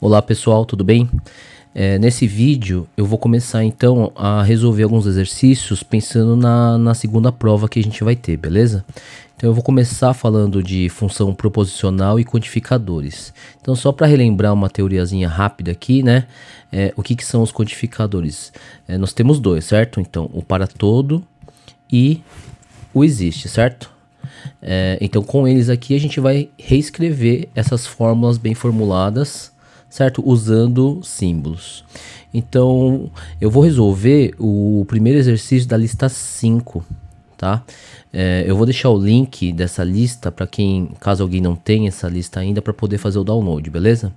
Olá pessoal, tudo bem? É, nesse vídeo eu vou começar então a resolver alguns exercícios pensando na, na segunda prova que a gente vai ter, beleza? Então eu vou começar falando de função proposicional e quantificadores. Então só para relembrar uma teoriazinha rápida aqui, né? É, o que, que são os quantificadores? É, nós temos dois, certo? Então o para todo e o existe, certo? É, então com eles aqui a gente vai reescrever essas fórmulas bem formuladas certo? Usando símbolos. Então, eu vou resolver o primeiro exercício da lista 5, tá? É, eu vou deixar o link dessa lista para quem, caso alguém não tenha essa lista ainda, para poder fazer o download, beleza?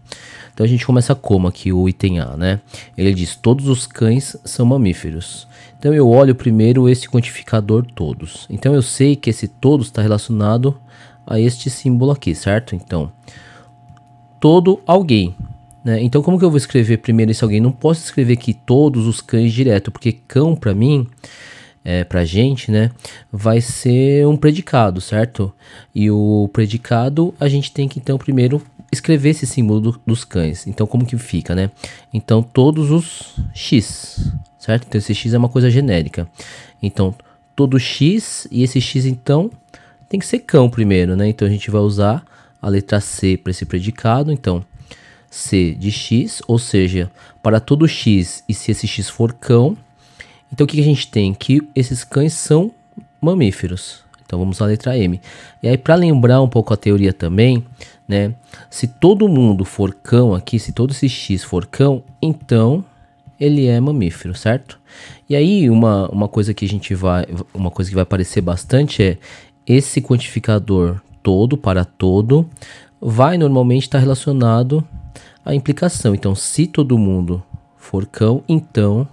Então a gente começa como aqui o item A, né? Ele diz: todos os cães são mamíferos. Então eu olho primeiro esse quantificador todos. Então eu sei que esse todos está relacionado a este símbolo aqui, certo? Então todo alguém. Né? Então, como que eu vou escrever primeiro esse alguém? Não posso escrever aqui todos os cães direto, porque cão para mim, é, para gente, né, vai ser um predicado, certo? E o predicado a gente tem que então primeiro escrever esse símbolo do, dos cães. Então, como que fica, né? Então, todos os x, certo? Então, esse x é uma coisa genérica. Então, todo x e esse x então tem que ser cão primeiro, né? Então, a gente vai usar a letra C para esse predicado. Então, C de x, ou seja, para todo x e se esse x for cão, então o que a gente tem? Que esses cães são mamíferos. Então vamos à letra M. E aí para lembrar um pouco a teoria também, né? Se todo mundo for cão aqui, se todo esse x for cão, então ele é mamífero, certo? E aí uma, uma coisa que a gente vai uma coisa que vai aparecer bastante é esse quantificador todo para todo vai normalmente estar tá relacionado a implicação. Então, se todo mundo for cão, então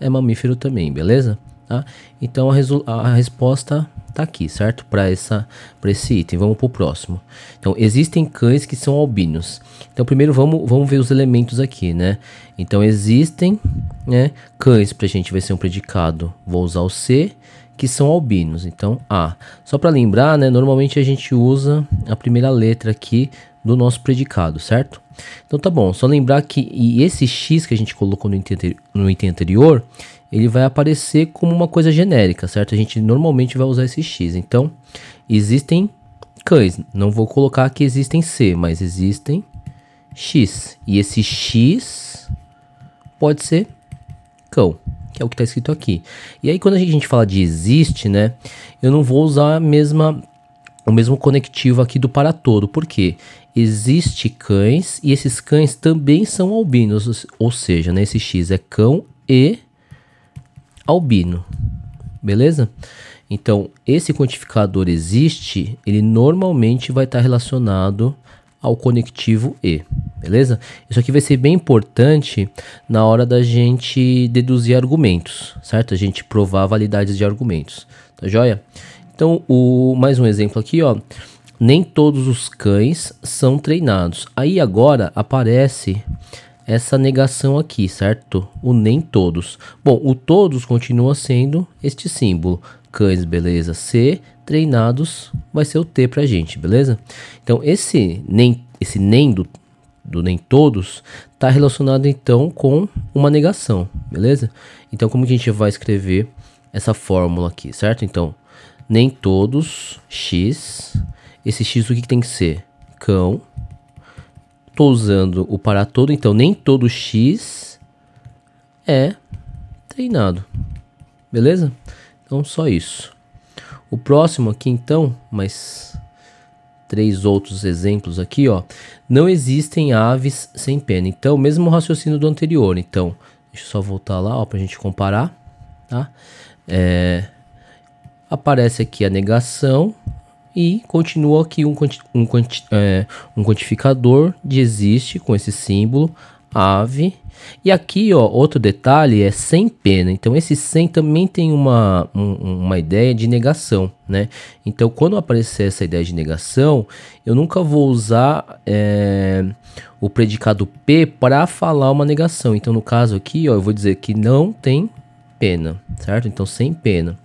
é mamífero também, beleza? Tá? Então a, a resposta está aqui, certo? Para esse item. Vamos pro próximo. Então, existem cães que são albinos. Então, primeiro vamos vamos ver os elementos aqui, né? Então, existem, né, cães a gente vai ser um predicado. Vou usar o C, que são albinos. Então, A. Só para lembrar, né, normalmente a gente usa a primeira letra aqui do nosso predicado, certo? Então tá bom, só lembrar que e esse x que a gente colocou no item, no item anterior, ele vai aparecer como uma coisa genérica, certo? A gente normalmente vai usar esse x. Então, existem cães. Não vou colocar que existem c, mas existem x. E esse x pode ser cão, que é o que está escrito aqui. E aí quando a gente fala de existe, né, eu não vou usar a mesma o mesmo conectivo aqui do para todo, porque existe cães e esses cães também são albinos, ou seja, né, esse X é cão e albino, beleza? Então, esse quantificador existe, ele normalmente vai estar tá relacionado ao conectivo E, beleza? Isso aqui vai ser bem importante na hora da gente deduzir argumentos, certo? A gente provar validades de argumentos, tá joia? Então, o, mais um exemplo aqui, ó nem todos os cães são treinados. Aí agora aparece essa negação aqui, certo? O nem todos. Bom, o todos continua sendo este símbolo. Cães, beleza? C, treinados vai ser o T pra gente, beleza? Então esse nem, esse nem do, do nem todos está relacionado então com uma negação, beleza? Então como que a gente vai escrever essa fórmula aqui, certo? Então nem todos x esse x o que tem que ser? Cão. Estou usando o para todo, então nem todo x é treinado. Beleza? Então só isso. O próximo aqui então, mais três outros exemplos aqui, ó. Não existem aves sem pena. Então, mesmo raciocínio do anterior. Então, deixa eu só voltar lá, ó, pra gente comparar, tá? É, aparece aqui a negação, e continua aqui um, um, é, um quantificador de existe com esse símbolo ave. E aqui, ó, outro detalhe é sem pena. Então, esse sem também tem uma, um, uma ideia de negação, né? Então, quando aparecer essa ideia de negação, eu nunca vou usar é, o predicado P para falar uma negação. Então, no caso aqui, ó, eu vou dizer que não tem pena, certo? Então, sem pena.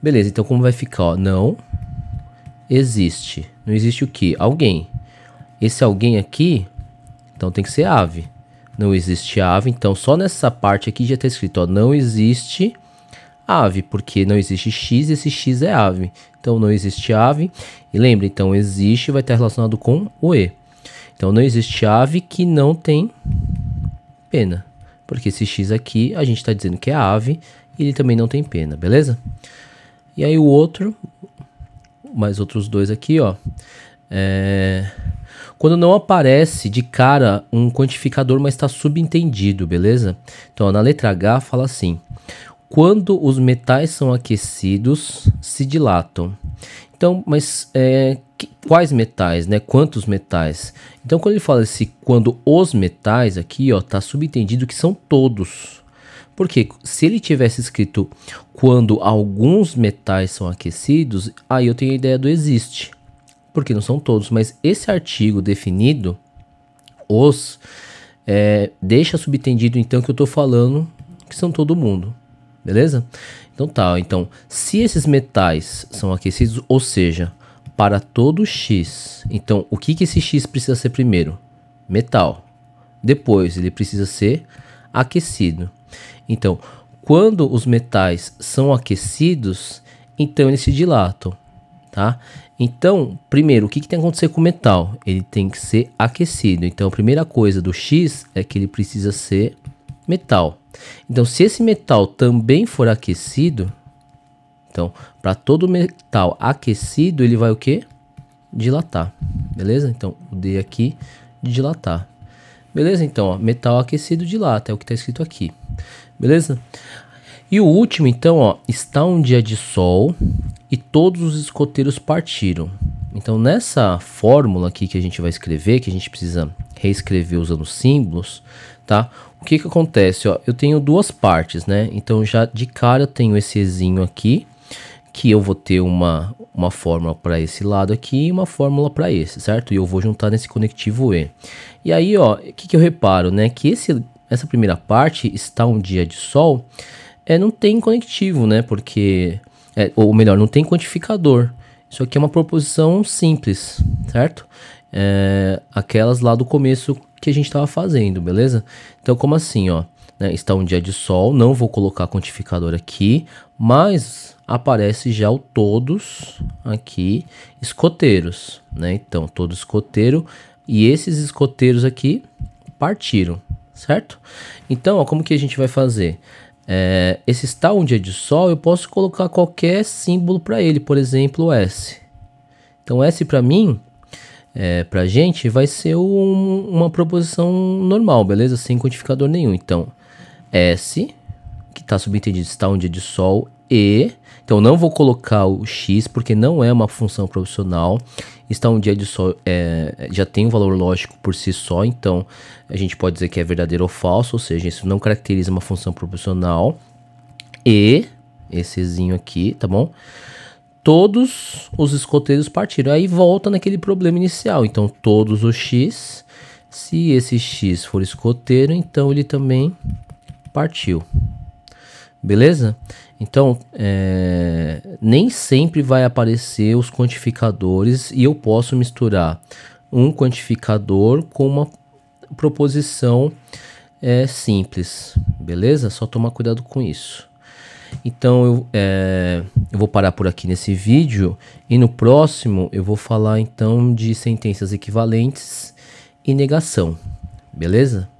Beleza, então como vai ficar? Ó, não existe. Não existe o que? Alguém. Esse alguém aqui, então tem que ser ave. Não existe ave, então só nessa parte aqui já está escrito, ó, não existe ave, porque não existe x, esse x é ave. Então não existe ave. E lembra, então existe vai estar relacionado com o e. Então não existe ave que não tem pena. Porque esse x aqui a gente está dizendo que é ave, ele também não tem pena, beleza? E aí o outro, mais outros dois aqui, ó. É... Quando não aparece de cara um quantificador, mas está subentendido, beleza? Então, ó, na letra H fala assim: quando os metais são aquecidos, se dilatam. Então, mas é, que, quais metais, né? Quantos metais? Então, quando ele fala esse quando os metais aqui, ó, tá subentendido que são todos. Porque se ele tivesse escrito quando alguns metais são aquecidos, aí eu tenho a ideia do existe. Porque não são todos, mas esse artigo definido, os, é, deixa subtendido então que eu estou falando que são todo mundo. Beleza? Então tá, então, se esses metais são aquecidos, ou seja, para todo X. Então, o que, que esse X precisa ser primeiro? Metal. Depois, ele precisa ser aquecido. Então, quando os metais são aquecidos, então eles se dilatam, tá? Então, primeiro, o que, que tem que acontecer com o metal? Ele tem que ser aquecido. Então, a primeira coisa do X é que ele precisa ser metal. Então, se esse metal também for aquecido, então, para todo metal aquecido, ele vai o quê? Dilatar, beleza? Então, o D aqui, dilatar. Beleza? Então, ó, metal aquecido dilata, é o que está escrito aqui. Beleza? E o último, então, ó, está um dia de sol e todos os escoteiros partiram. Então, nessa fórmula aqui que a gente vai escrever, que a gente precisa reescrever usando símbolos, tá? O que que acontece, ó? Eu tenho duas partes, né? Então, já de cara eu tenho esse ezinho aqui, que eu vou ter uma, uma fórmula para esse lado aqui e uma fórmula para esse, certo? E eu vou juntar nesse conectivo E. E aí, ó, o que, que eu reparo, né? Que esse essa primeira parte, está um dia de sol, é, não tem conectivo, né? Porque. É, ou melhor, não tem quantificador. Isso aqui é uma proposição simples, certo? É, aquelas lá do começo que a gente estava fazendo, beleza? Então, como assim, ó? Né? está um dia de sol, não vou colocar quantificador aqui, mas aparece já o todos aqui, escoteiros, né? Então, todo escoteiro, e esses escoteiros aqui partiram, certo? Então, ó, como que a gente vai fazer? É, esse está um dia de sol, eu posso colocar qualquer símbolo para ele, por exemplo, S. Então, S para mim, é, para gente, vai ser um, uma proposição normal, beleza? Sem quantificador nenhum. Então, S, que está subentendido está um dia de sol, e. Então não vou colocar o x porque não é uma função profissional. Está um dia de só. É, já tem um valor lógico por si só, então a gente pode dizer que é verdadeiro ou falso, ou seja, isso não caracteriza uma função profissional. E. Essezinho aqui, tá bom? Todos os escoteiros partiram. Aí volta naquele problema inicial. Então, todos os x. Se esse x for escoteiro, então ele também partiu. Beleza? Então, é, nem sempre vai aparecer os quantificadores e eu posso misturar um quantificador com uma proposição é, simples, beleza? Só tomar cuidado com isso. Então, eu, é, eu vou parar por aqui nesse vídeo e no próximo eu vou falar então de sentenças equivalentes e negação, beleza?